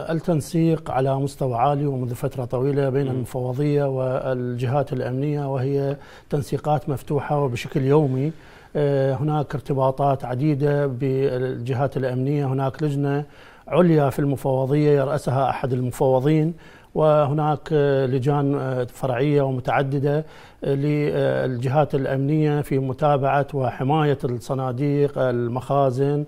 التنسيق على مستوى عالي ومنذ فترة طويلة بين المفوضية والجهات الأمنية وهي تنسيقات مفتوحة وبشكل يومي آه، هناك ارتباطات عديدة بالجهات الأمنية هناك لجنة عليا في المفوضية يرأسها أحد المفوضين وهناك آه، لجان آه، فرعيه ومتعدده للجهات الامنيه في متابعه وحمايه الصناديق المخازن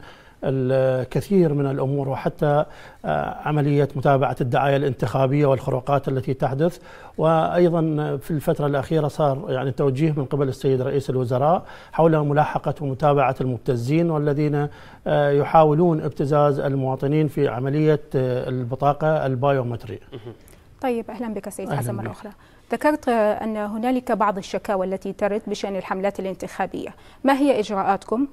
الكثير من الامور وحتى آه، عمليه متابعه الدعايه الانتخابيه والخروقات التي تحدث وايضا في الفتره الاخيره صار يعني توجيه من قبل السيد رئيس الوزراء حول ملاحقه ومتابعه المبتزين والذين آه، يحاولون ابتزاز المواطنين في عمليه آه، البطاقه البايومتريه. طيب اهلا بك سيد أهلاً حسن مره اخرى. ذكرت أن هنالك بعض الشكاوى التي ترد بشأن الحملات الانتخابية ما هي إجراءاتكم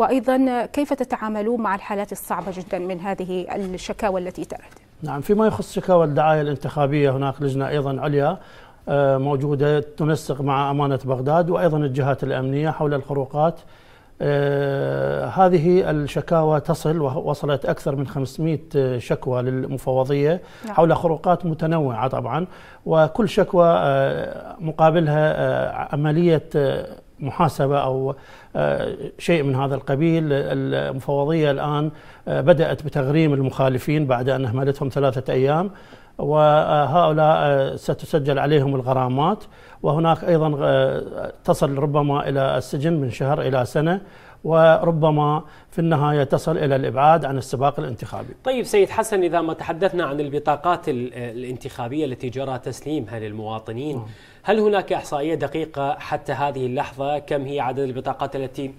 وأيضا كيف تتعاملون مع الحالات الصعبة جدا من هذه الشكاوى التي ترد نعم فيما يخص شكاوى الدعاية الانتخابية هناك لجنة أيضا عليا آه، موجودة تنسق مع أمانة بغداد وأيضا الجهات الأمنية حول الخروقات آه، هذه الشكاوى تصل ووصلت أكثر من 500 شكوى للمفوضية نعم. حول خروقات متنوعة طبعا وكل شكوى آه، مقابلها عملية محاسبة أو آه، شيء من هذا القبيل المفوضية الآن آه، بدأت بتغريم المخالفين بعد أن أهملتهم ثلاثة أيام وهؤلاء ستسجل عليهم الغرامات وهناك أيضا آه، تصل ربما إلى السجن من شهر إلى سنة وربما في النهاية تصل إلى الإبعاد عن السباق الانتخابي طيب سيد حسن إذا ما تحدثنا عن البطاقات الانتخابية التي جرى تسليمها للمواطنين نعم. هل هناك إحصائية دقيقة حتى هذه اللحظة كم هي عدد البطاقات التي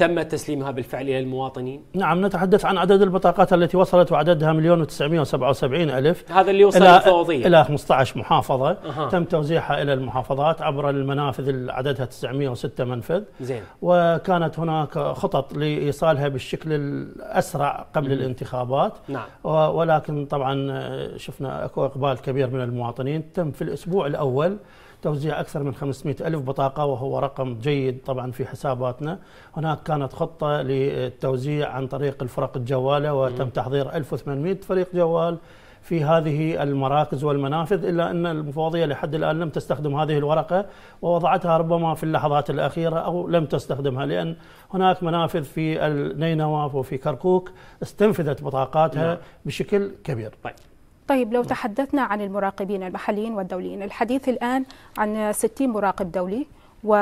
تم تسليمها بالفعل إلى المواطنين؟ نعم نتحدث عن عدد البطاقات التي وصلت وعددها مليون و977 ألف هذا اللي وصل الفوضية إلى 15 محافظة أه. تم توزيعها إلى المحافظات عبر المنافذ اللي عددها 906 منفذ زين وكانت هناك خطط لإيصالها بالشكل الأسرع قبل م. الانتخابات نعم ولكن طبعا آه، شفنا أكو إقبال كبير من المواطنين تم في الأسبوع الأول توزيع أكثر من 500 ألف بطاقة وهو رقم جيد طبعا في حساباتنا هناك كانت خطة للتوزيع عن طريق الفرق الجوالة وتم تحضير 1800 فريق جوال في هذه المراكز والمنافذ إلا أن المفوضية لحد الآن لم تستخدم هذه الورقة ووضعتها ربما في اللحظات الأخيرة أو لم تستخدمها لأن هناك منافذ في النينواف وفي كركوك استنفذت بطاقاتها نعم. بشكل كبير طيب. طيب لو تحدثنا عن المراقبين المحليين والدوليين الحديث الآن عن 60 مراقب دولي و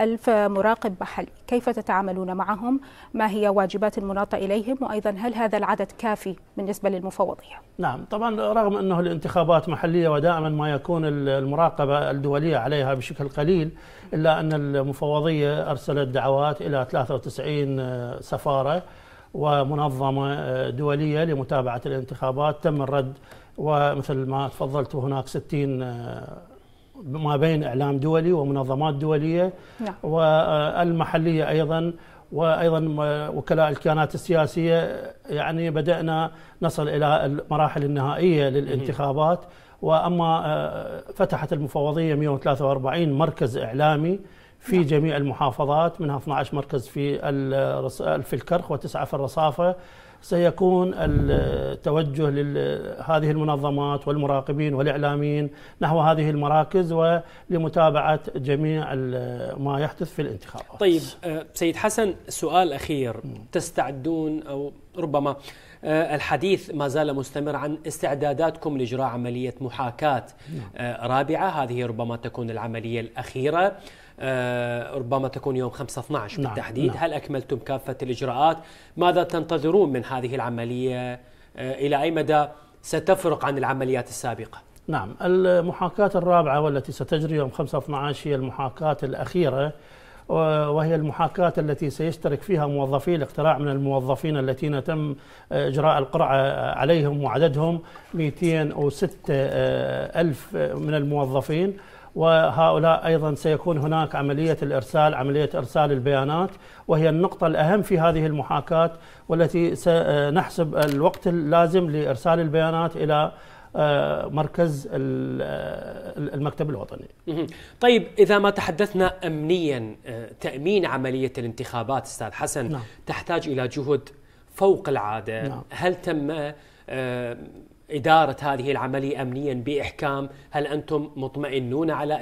ألف مراقب محلي كيف تتعاملون معهم ما هي واجبات المناطة إليهم وأيضا هل هذا العدد كافي بالنسبة للمفوضية نعم طبعا رغم أنه الانتخابات محلية ودائما ما يكون المراقبة الدولية عليها بشكل قليل إلا أن المفوضية أرسلت دعوات إلى 93 سفارة ومنظمة آه، دولية لمتابعة الانتخابات تم الرد ومثل ما تفضلت هناك 60 آه، ما بين إعلام دولي ومنظمات دولية نعم. والمحلية أيضا وايضا آه، وكلاء الكيانات السياسيه يعني بدانا نصل الى المراحل النهائيه للانتخابات واما فتحت المفوضيه 143 مركز اعلامي في جميع المحافظات منها 12 مركز في في الكرخ وتسعه في الرصافه سيكون التوجه لهذه المنظمات والمراقبين والإعلاميين نحو هذه المراكز ولمتابعة جميع ما يحدث في الانتخابات طيب آه، سيد حسن سؤال أخير تستعدون أو ربما آه، الحديث ما زال مستمر عن استعداداتكم لإجراء عملية محاكاة نعم. آه، رابعة هذه ربما تكون العملية الأخيرة آه، ربما تكون يوم 5 12 نعم بالتحديد نعم. هل أكملتم كافة الإجراءات ماذا تنتظرون من هذه العملية آه، إلى أي مدى ستفرق عن العمليات السابقة نعم المحاكاة الرابعة والتي ستجري يوم 5 12 هي المحاكاة الأخيرة وهي المحاكاة التي سيشترك فيها موظفي الاقتراع من الموظفين الذين تم إجراء القرعة عليهم وعددهم 206 ألف من الموظفين وهؤلاء أيضا سيكون هناك عملية الإرسال عملية إرسال البيانات وهي النقطة الأهم في هذه المحاكاة والتي سنحسب الوقت اللازم لإرسال البيانات إلى آه، مركز آه، المكتب الوطني طيب إذا ما تحدثنا أمنيا آه، تأمين عملية الانتخابات أستاذ حسن نعم. تحتاج إلى جهد فوق العادة نعم. هل تم إدارة هذه العملية أمنيا بإحكام هل أنتم مطمئنون على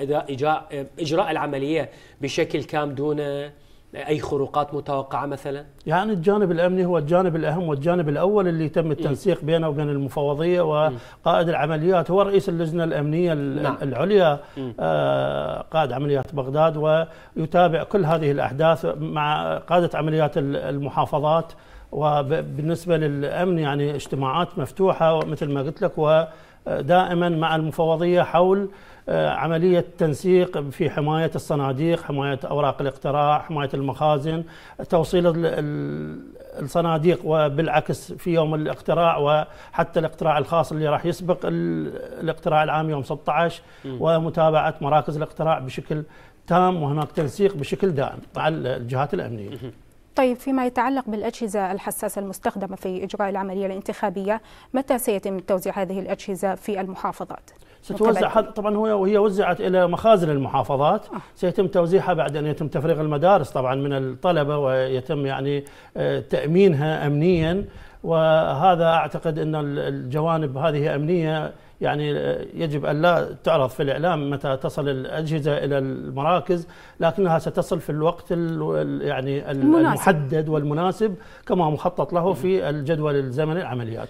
إجراء العملية بشكل كام دون أي خروقات متوقعة مثلا؟ يعني الجانب الأمني هو الجانب الأهم والجانب الأول اللي تم التنسيق بينه وبين المفوضية وقائد العمليات هو رئيس اللجنة الأمنية نعم. العليا آه، قائد عمليات بغداد ويتابع كل هذه الأحداث مع قادة عمليات المحافظات وبالنسبه للامن يعني اجتماعات مفتوحه مثل ما قلت لك ودائما مع المفوضيه حول آه، عمليه تنسيق في حمايه الصناديق، حمايه اوراق الاقتراع، حمايه المخازن، توصيل الصناديق وبالعكس في يوم الاقتراع وحتى الاقتراع الخاص اللي راح يسبق الاقتراع العام يوم 16 ومتابعه مراكز الاقتراع بشكل تام وهناك تنسيق بشكل دائم مع الجهات الامنيه. طيب فيما يتعلق بالأجهزة الحساسة المستخدمة في إجراء العملية الانتخابية متى سيتم توزيع هذه الأجهزة في المحافظات؟ ستوزع طبعا هي وهي وزعت الى مخازن المحافظات آه. سيتم توزيعها بعد ان يتم تفريغ المدارس طبعا من الطلبه ويتم يعني آه، تامينها امنيا وهذا اعتقد ان الجوانب هذه امنيه يعني آه، يجب أن لا تعرض في الإعلام متى تصل الأجهزة إلى المراكز لكنها ستصل في الوقت يعني المحدد والمناسب كما مخطط له في الجدول الزمني العمليات